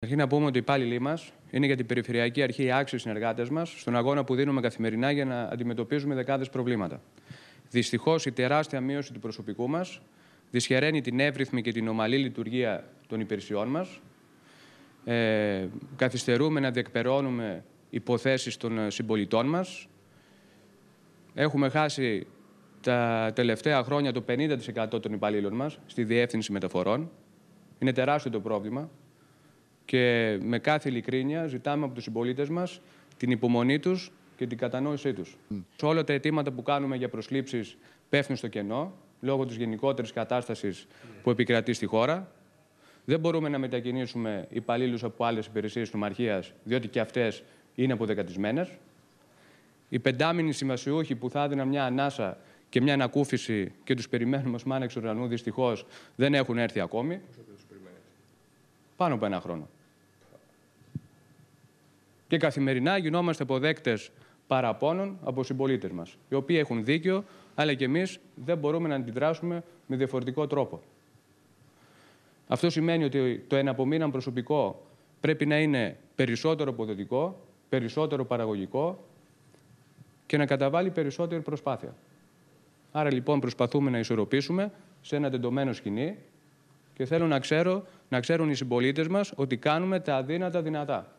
Καταρχήν να πούμε ότι οι υπάλληλοι μας είναι για την Περιφερειακή Αρχή οι άξιοι συνεργάτες μας, στον αγώνα που δίνουμε καθημερινά για να αντιμετωπίζουμε δεκάδες προβλήματα. Δυστυχώς, η τεράστια μείωση του προσωπικού μας δυσχεραίνει την εύρυθμη και την ομαλή λειτουργία των υπηρεσιών μας. Ε, καθυστερούμε να διεκπερώνουμε υποθέσεις των ε, συμπολιτών μας. Έχουμε χάσει τα τελευταία χρόνια το 50% των υπαλλήλων μας στη διεύθυνση μεταφορών. Είναι τεράστιο το πρόβλημα και με κάθε ειλικρίνεια ζητάμε από τους συμπολίτες μας την υπομονή τους και την κατανόησή τους. Mm. όλα τα αιτήματα που κάνουμε για προσλήψεις πέφτουν στο κενό, λόγω της γενικότερης κατάστασης ναι. που επικρατεί στη χώρα. Δεν μπορούμε να μετακινήσουμε υπαλλήλους από άλλες υπηρεσίες του Μαρχίας, διότι και αυτές είναι αποδεκατισμένες. Οι πεντάμινοι συμβασιούχοι που θα έδιναν μια ανάσα και μια ανακούφιση και τους περιμένουμε ως μάνα εξ ουρανού, δυστυχώς δεν έχουν έρθει ακόμη. Πάνω από ένα χρόνο. Και καθημερινά γινόμαστε αποδέκτες παραπώνων από συμπολίτες μας, οι οποίοι έχουν δίκιο, αλλά και εμείς δεν μπορούμε να αντιδράσουμε με διαφορετικό τρόπο. Αυτό σημαίνει ότι το εναπομείναν προσωπικό πρέπει να είναι περισσότερο αποδοτικό, περισσότερο παραγωγικό και να καταβάλει περισσότερη προσπάθεια. Άρα λοιπόν προσπαθούμε να ισορροπήσουμε σε ένα τεντωμένο σκηνή και θέλω να, ξέρω, να ξέρουν οι συμπολίτες μας ότι κάνουμε τα αδύνατα δυνατά.